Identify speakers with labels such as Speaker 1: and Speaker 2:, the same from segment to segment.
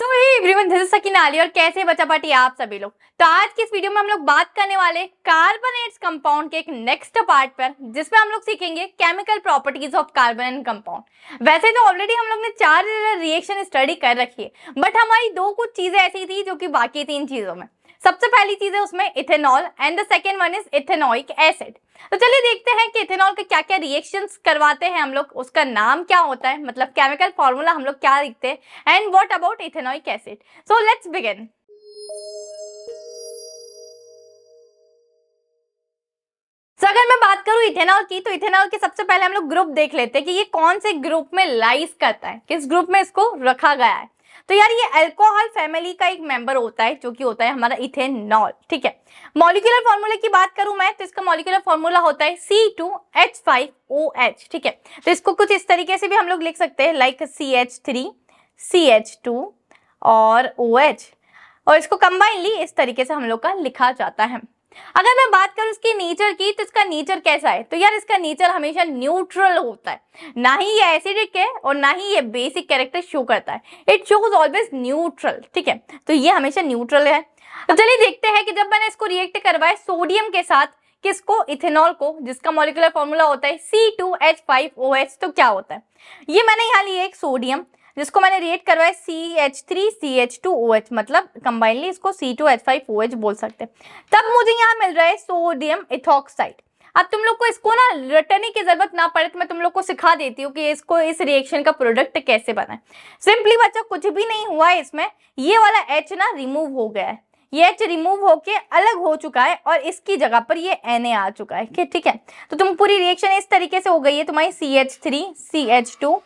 Speaker 1: so everyone this सकीनाली और कैसे बचा पाटी आप सभी लोग तो आज की इस वीडियो में हम लोग बात करने वाले कार्बोनेट्स कंपाउंड के एक नेक्स्ट पार्ट पर जिसमें हम लोग सीखेंगे chemical properties of carbon and compound वैसे तो ऑलरेडी हम लोग ने चार रिएक्शन स्टडी कर रखी है बट हमारी दो कुछ चीजें ऐसी थी जो कि बाकी थी इन चीजों में सबसे पहली चीज है उसमें ethanol and the second one is ethanoic acid तो चलिए देखते हैं कि इथेनॉल के क्या क्या रिएक्शंस करवाते हैं हम लोग उसका नाम क्या होता है मतलब केमिकल फॉर्मूला हम लोग क्या लिखते हैं and what about ethanoic acid so let's begin अगर मैं बात करूं इथेनॉल की तो इथेनॉल के सबसे पहले हम लोग ग्रुप देख लेते हैं कि ये कौन से ग्रुप में लाइज करता है किस ग्रुप में इसको रखा गया है तो यार ये अल्कोहल फैमिली का एक मेंबर होता है जो कि होता है हमारा इथेनॉल ठीक है मॉलिकुलर फॉर्मूला की बात करूं मैं तो इसका मॉलिकुलर फॉर्मूला होता है C two H five O H ठीक है तो इसको कुछ इस तरीके से भी हम लोग लिख सकते हैं like C H three C H two और ओ एच और इसको कंबाइनली इस तरीके से हम लोग का लिखा जाता है अगर मैं बात करूं इसके नेचर की तो इसका नेचर कैसा है तो यार इसका नेचर हमेशा न्यूट्रल होता है ना ही ये एसिडिक है और ना ही ये बेसिक कैरेक्टर शो करता है इट शोज ऑलवेज न्यूट्रल ठीक है तो ये हमेशा न्यूट्रल है तो चलिए देखते हैं कि जब मैंने इसको रिएक्ट करवाया सोडियम के साथ किसको इथेनॉल को जिसका मॉलिकुलर फॉर्मूला होता है सी तो क्या होता है ये मैंने यहाँ लिया एक सोडियम जिसको मैंने रिएट करवाया C H three C H two O H मतलब कंबाइनली इसको C two H five O H बोल सकते हैं तब मुझे यहाँ मिल रहा है सोडियम इथॉक्साइड अब तुम लोग को इसको ना रटने की जरूरत ना पड़े तो मैं तुम लोग को सिखा देती हूँ कि इसको इस रिएक्शन का प्रोडक्ट कैसे बनाए सिंपली बच्चा कुछ भी नहीं हुआ है इसमें ये वाला एच ना रिमूव हो गया है ये एच रिमूव होके अलग हो चुका है और इसकी जगह पर ये एन ए आ चुका है ठीक है तो तुम पूरी रिएक्शन इस तरीके से हो गई है तुम्हारी C H three C H two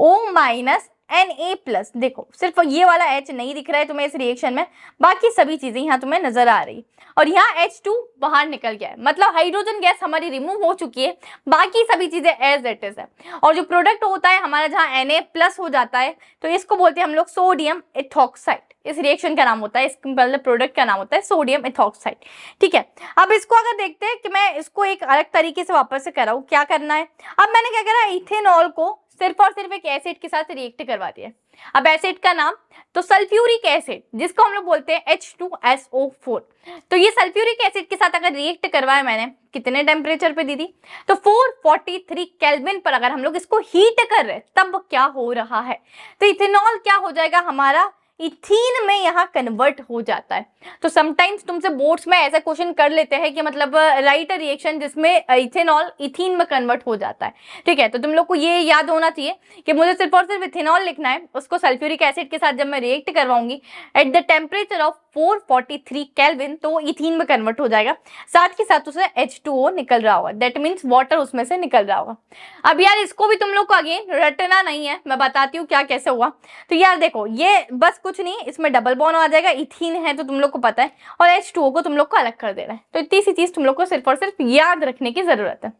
Speaker 1: O minus N A plus देखो सिर्फ ये वाला एच नहीं दिख रहा है तुम्हें इस रिएक्शन में बाकी सभी चीज़ें यहाँ तुम्हें नजर आ रही और यहाँ एच टू बाहर निकल गया है मतलब हाइड्रोजन गैस हमारी रिमूव हो चुकी है बाकी सभी चीज़ें एज एट इज है और जो प्रोडक्ट होता है हमारा जहाँ एन ए प्लस हो जाता है तो इसको बोलते हैं हम लोग सोडियम एथॉक्साइड इस रिएक्शन का नाम होता है इस मतलब प्रोडक्ट का नाम होता है सोडियम एथॉक्साइड ठीक है अब इसको अगर देखते हैं कि मैं इसको एक अलग तरीके से वापस से कराऊँ क्या करना है अब मैंने क्या करा इथेनॉल को सिर्फ और सिर्फ एक एसिड के साथ रिएक्ट करवा दिया अब एसिड का नाम तो सल्फ्यूरिक एसिड जिसको हम लोग बोलते हैं फोर तो ये सल्फ्यूरिक एसिड के साथ अगर रिएक्ट करवाया मैंने कितने टेम्परेचर पे दीदी तो 443 केल्विन पर अगर हम लोग इसको हीट कर रहे तब क्या हो रहा है तो इथेनॉल क्या हो जाएगा हमारा इथीन में यहाँ कन्वर्ट हो जाता है तो समटाइम्स तुमसे बोर्ड्स में ऐसा क्वेश्चन कर लेते हैं कि मतलब राइट अ रिएक्शन जिसमें इथेनॉल इथीन में कन्वर्ट हो जाता है ठीक है तो तुम लोग को ये याद होना चाहिए कि मुझे सिर्फ और सिर्फ इथेनॉल लिखना है उसको सल्फ्यूरिक एसिड के साथ जब मैं रिएक्ट करवाऊंगी at the temperature of 443 kelvin तो इथीन में कन्वर्ट हो जाएगा साथ के साथ उसमें H2O निकल रहा होगा दैट मीन्स वाटर उसमें से निकल रहा होगा अब यार इसको भी तुम लोग को अगेन रटना नहीं है मैं बताती हूँ क्या कैसे हुआ तो यार देखो ये बस कुछ नहीं इसमें डबल बॉन आ जाएगा इथीन है तो तुम लोग को पता है और एच को तुम लोग को अलग कर दे देना है तो इतनी सी चीज़ तुम लोग को सिर्फ और सिर्फ याद रखने की ज़रूरत है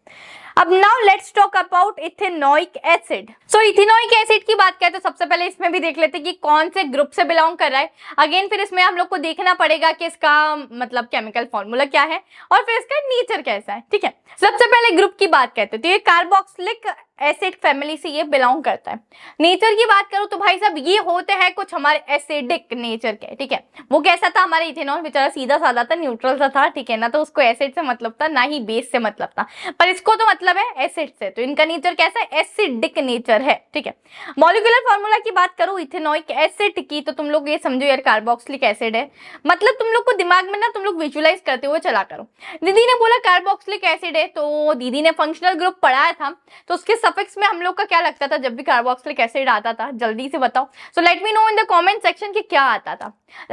Speaker 1: अब now let's talk about ethanoic acid so ethanoic acid की बात करें तो सबसे पहले इसमें भी देख लेते हैं कि कौन से ग्रुप से बिलोंग कर रहा है अगेन फिर इसमें हम लोग को देखना पड़ेगा कि इसका मतलब केमिकल फॉर्मूला क्या है और फिर इसका नेचर कैसा है ठीक है सबसे पहले ग्रुप की बात करते तो ये कार्बोक्सिलिक एसिड फैमिली से ये बिलोंग करता है नेचर की बात करूँ तो भाई साहब ये होते हैं कुछ हमारे एसिडिक नेचर के ठीक है वो कैसा था हमारे इथेनॉल बेचारा सीधा साधा था न्यूट्रल सा था ठीक है ना तो उसको एसिड से मतलब था ना ही बेस से मतलब था पर इसको तो मतलब है एसिड से तो इनका नेचर कैसा है एसिडिक नेचर है ठीक है मॉलिकुलर फॉर्मूला की बात करूँ इथेनॉइक एसिड की तो तुम लोग ये समझो यार कार्बोक्सिलिक एसिड है मतलब तुम लोग को दिमाग में ना तुम लोग विजुअलाइज करते हुए चला करो दीदी ने बोला कार्बोक्सिलिक एसिड है तो दीदी ने फंक्शनल ग्रुप पढ़ाया था तो उसके सफिक्स में हम लोग का क्या लगता था जब भी कार्बोक्सिलिक एसिड आता था जल्दी से बताओ so let me know in the comment section कि क्या आता था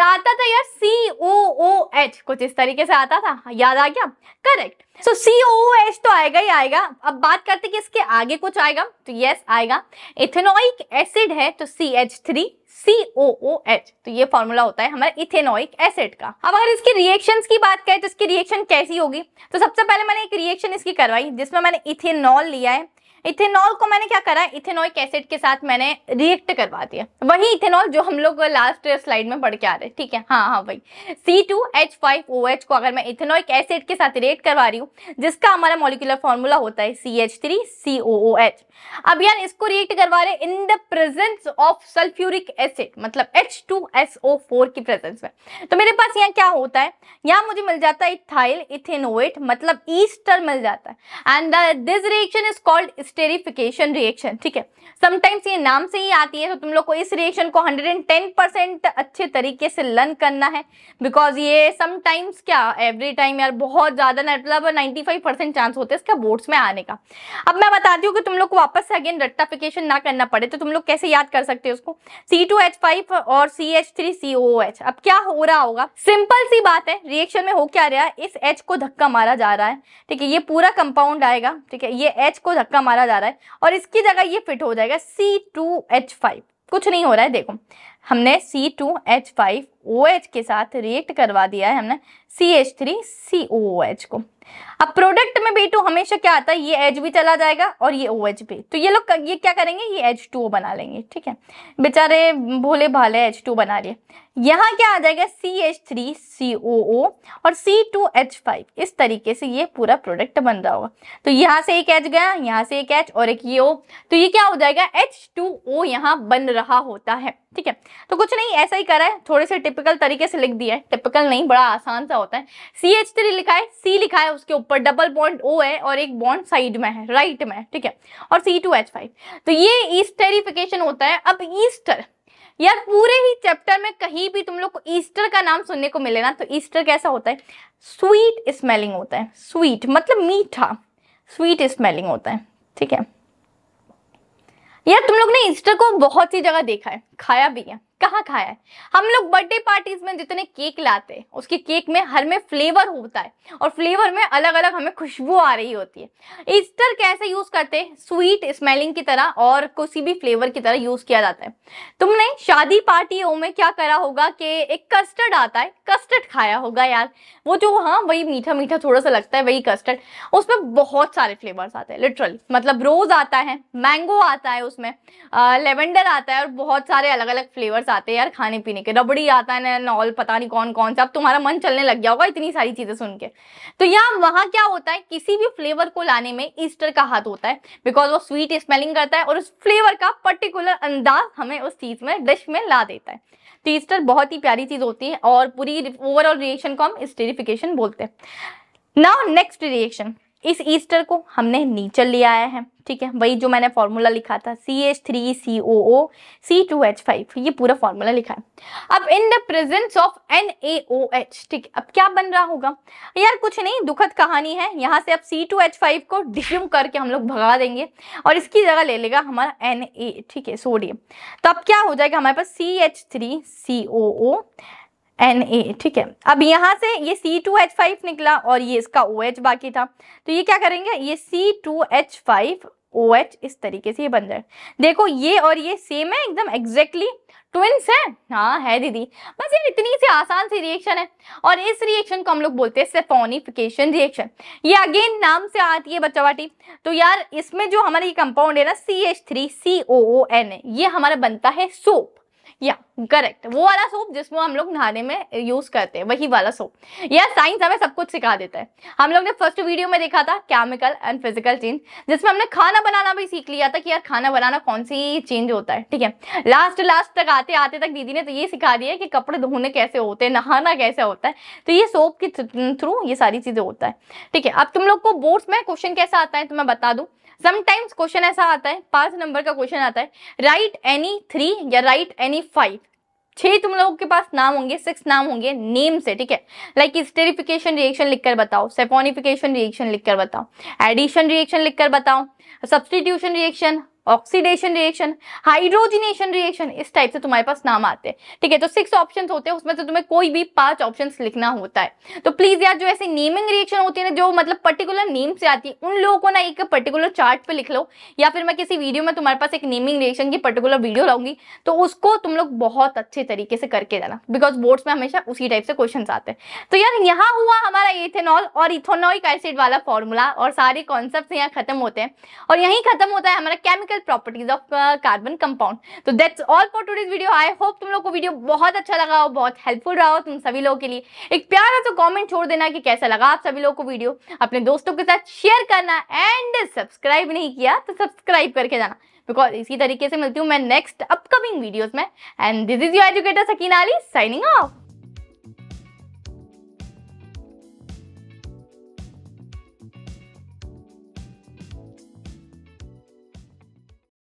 Speaker 1: आता था यार सी ओ ओ एच कुछ इस तरीके से आता था याद आ गया करेक्ट सो सी ओ एच तो आएगा ही आएगा अब बात करते कि इसके आगे कुछ आएगा तो यस yes, आएगा इथेनोइक एसिड है तो C H three C O O H तो ये फॉर्मूला होता है हमारा इथेनोइक एसिड का अब अगर इसके रिएक्शन की बात करें तो इसकी रिएक्शन कैसी होगी तो सबसे पहले मैंने एक रिएक्शन इसकी करवाई जिसमें मैंने इथेनॉल लिया है इथेनॉल को मैंने क्या करा इथेनॉइक एसिड के साथ मैंने रिएक्ट करवा दिया वही इथेनॉल जो हम लोग लास्ट स्लाइड में पढ़ के आ रहे ठीक है हाँ हाँ वही C two H five O H को अगर मैं इथेनॉइक एसिड के साथ रिएक्ट करवा रही हूँ जिसका हमारा मोलिकुलर फॉर्मूला होता है C H three C O O H अब यार इसको रिएक्ट करवा रहे in the presence of sulphuric acid मतलब H two S O four की प्रेजेंस में तो मेरे पास यहाँ क्या होता है यहाँ मुझे मिल जाता है इथाइल इथेनोएट मतलब ईस्टर मिल जाता है and this reaction is called esterification reaction ठीक है समटाइम्स ये नाम से ही आती है तो तुम लोग को इस रिएक्शन को 110 परसेंट अच्छे तरीके से लर्न करना है बिकॉज ये समटाइम्स क्या एवरी टाइम यार बहुत ज़्यादा मतलब 95 परसेंट चांस होते हैं इसका बोर्ड्स में आने का अब मैं बताती हूँ कि तुम लोग को वापस से अगेन रट्टाफिकेशन ना करना पड़े तो तुम लोग कैसे याद कर सकते हो उसको सी और CH3COOH अब क्या हो रहा होगा सिंपल सी बात है रिएक्शन में हो क्या रहा है इस एच को धक्का मारा जा रहा है ठीक है ये पूरा कंपाउंड आएगा ठीक है ये एच को धक्का मारा चला जा रहा है और इसकी जगह ये फिट हो जाएगा सी टू एच फाइव कुछ नहीं हो रहा है देखो हमने C two H five O H के साथ रिएक्ट करवा दिया है हमने C H three C O H को अब प्रोडक्ट में बी टू हमेशा क्या आता है ये एच भी चला जाएगा और ये ओ एच भी तो ये लोग ये क्या करेंगे ये एच टू ओ बना लेंगे ठीक है बेचारे भोले भाले एच टू बना लिए यहाँ क्या आ जाएगा सी एच थ्री सी ओ ओ और सी टू एच फाइव इस तरीके से ये पूरा प्रोडक्ट बन रहा होगा तो यहाँ से एक एच गया यहाँ से एक एच और एक ये ओ तो ये क्या हो जाएगा एच टू ओ यहाँ बन रहा होता है ठीक है तो कुछ नहीं ऐसा ही करा है थोड़े से टिपिकल तरीके से लिख दिया है टिपिकल नहीं बड़ा आसान सा होता है सी एच थ्री लिखा है सी लिखा है उसके ऊपर डबल बॉन्ड ओ है और एक बॉन्ड साइड में है राइट में ठीक है और सी टू एच फाइव तो ये ईस्टरिफिकेशन होता है अब ईस्टर यार पूरे ही चैप्टर में कहीं भी तुम लोग को ईस्टर का नाम सुनने को मिले ना तो ईस्टर कैसा होता है स्वीट स्मेलिंग होता है स्वीट मतलब मीठा स्वीट स्मेलिंग होता है ठीक है यार तुम लोग ने ईस्टर को बहुत सी जगह देखा है खाया भी है कहाँ खाया है हम लोग बर्थडे पार्टीज में जितने केक लाते हैं उसके केक में हर में फ्लेवर होता है और फ्लेवर में अलग अलग हमें खुशबू आ रही होती है ईस्टर कैसे यूज करते हैं स्वीट स्मेलिंग की तरह और किसी भी फ्लेवर की तरह यूज किया जाता है तुमने शादी पार्टियों में क्या करा होगा कि एक कस्टर्ड आता है कस्टर्ड खाया होगा यार वो जो हाँ वही मीठा मीठा थोड़ा सा लगता है वही कस्टर्ड उसमें बहुत सारे फ्लेवर्स आते हैं लिटरली मतलब रोज आता है मैंगो आता है उसमें लेवेंडर आता है और बहुत सारे अलग अलग फ्लेवर्स आते हैं यार खाने पीने के रबड़ी आता है ना ऑल पता नहीं कौन कौन सा अब तुम्हारा मन चलने लग गया होगा इतनी सारी चीज़ें सुन के तो यहाँ वहां क्या होता है किसी भी फ्लेवर को लाने में ईस्टर का हाथ होता है बिकॉज वो स्वीट स्मेलिंग करता है और उस फ्लेवर का पर्टिकुलर अंदाज हमें उस चीज़ में डिश में ला देता है तो ईस्टर बहुत ही प्यारी चीज़ होती है और पूरी ओवरऑल रिएक्शन को हम स्टेरिफिकेशन बोलते हैं नाउ नेक्स्ट रिएक्शन इस ईस्टर को हमने नीचे ले आया है ठीक है वही जो मैंने फॉर्मूला लिखा था C H three C O O C two H five ये पूरा फॉर्मूला लिखा है अब in the presence of N A O H ठीक अब क्या बन रहा होगा यार कुछ नहीं दुखद कहानी है यहाँ से अब सी टू एच फाइव को डिश्यूम करके हम लोग भगा देंगे और इसकी जगह ले लेगा हमारा एन ए ठीक है सोडियम तो अब क्या हो जाएगा हमारे पास सी एच थ्री सी ओ ओ ए ठीक है अब यहाँ से ये सी टू एच फाइव निकला और ये इसका ओ OH बाकी था तो ये क्या करेंगे ये ओ एच इस तरीके से ये बन जाए देखो ये और ये सेम है एकदम एग्जैक्टली ट्विंस है हाँ है दीदी बस ये इतनी सी आसान सी रिएक्शन है और इस रिएक्शन को हम लोग बोलते हैं सेफोनिफिकेशन रिएक्शन ये अगेन नाम से आती है बाटी तो यार इसमें जो हमारा ये कंपाउंड है ना C H three C O O N ये हमारा बनता है सोप या करेक्ट वो वाला सोप जिसमें हम लोग नहाने में यूज करते हैं वही वाला सोप यह साइंस हमें सब कुछ सिखा देता है हम लोग ने फर्स्ट वीडियो में देखा था केमिकल एंड फिजिकल चेंज जिसमें हमने खाना बनाना भी सीख लिया था कि यार खाना बनाना कौन सी चेंज होता है ठीक है लास्ट लास्ट तक आते आते तक दीदी ने तो ये सिखा दिया कि कपड़े धोने कैसे होते हैं नहाना कैसे होता है तो ये सोप के थ्रू ये सारी चीजें होता है ठीक है अब तुम लोग को बोर्ड्स में क्वेश्चन कैसा आता है तो मैं बता दूँ समटाइम्स क्वेश्चन ऐसा आता है पांच नंबर का क्वेश्चन आता है राइट एनी थ्री या राइट एनी फाइव छह तुम लोगों के पास नाम होंगे सिक्स नाम होंगे नेम से ठीक है लाइक स्टेरिफिकेशन रिएक्शन लिखकर बताओ सेपोनिफिकेशन रिएक्शन लिखकर बताओ एडिशन रिएक्शन लिखकर बताओ substitution reaction oxidation reaction hydrogenation reaction इस टाइप से तुम्हारे पास नाम आते हैं ठीक है तो सिक्स ऑप्शंस होते हैं उसमें से तुम्हें कोई भी पांच ऑप्शंस लिखना होता है तो प्लीज यार जो ऐसे नेमिंग रिएक्शन होती है ना जो मतलब पर्टिकुलर नेम से आती है उन लोगों को ना एक पर्टिकुलर चार्ट पे लिख लो या फिर मैं किसी वीडियो में तुम्हारे पास एक नेमिंग रिएक्शन की पर्टिकुलर वीडियो लाऊंगी तो उसको तुम लोग बहुत अच्छे तरीके से करके जाना बिकॉज बोर्ड्स में हमेशा उसी टाइप से क्वेश्चन आते हैं तो यार यहाँ हुआ हमारा इथेनॉल और इथोनॉइक एसिड वाला फॉर्मूला और सारे कॉन्सेप्ट यहाँ खत्म होते हैं और यहीं खत्म होता है हमारा chemical properties of carbon compound तो that's all for today's video I hope तुम लोग को वीडियो बहुत अच्छा लगा हो बहुत हेल्पफुल रहा हो तुम सभी लोगों के लिए एक प्यारा तो कॉमेंट छोड़ देना कि कैसा लगा आप सभी लोगों को वीडियो अपने दोस्तों के साथ शेयर करना एंड सब्सक्राइब नहीं किया तो सब्सक्राइब करके जाना बिकॉज इसी तरीके से मिलती हूँ मैं नेक्स्ट अपकमिंग वीडियोज में and this is your educator Sakeen Ali signing of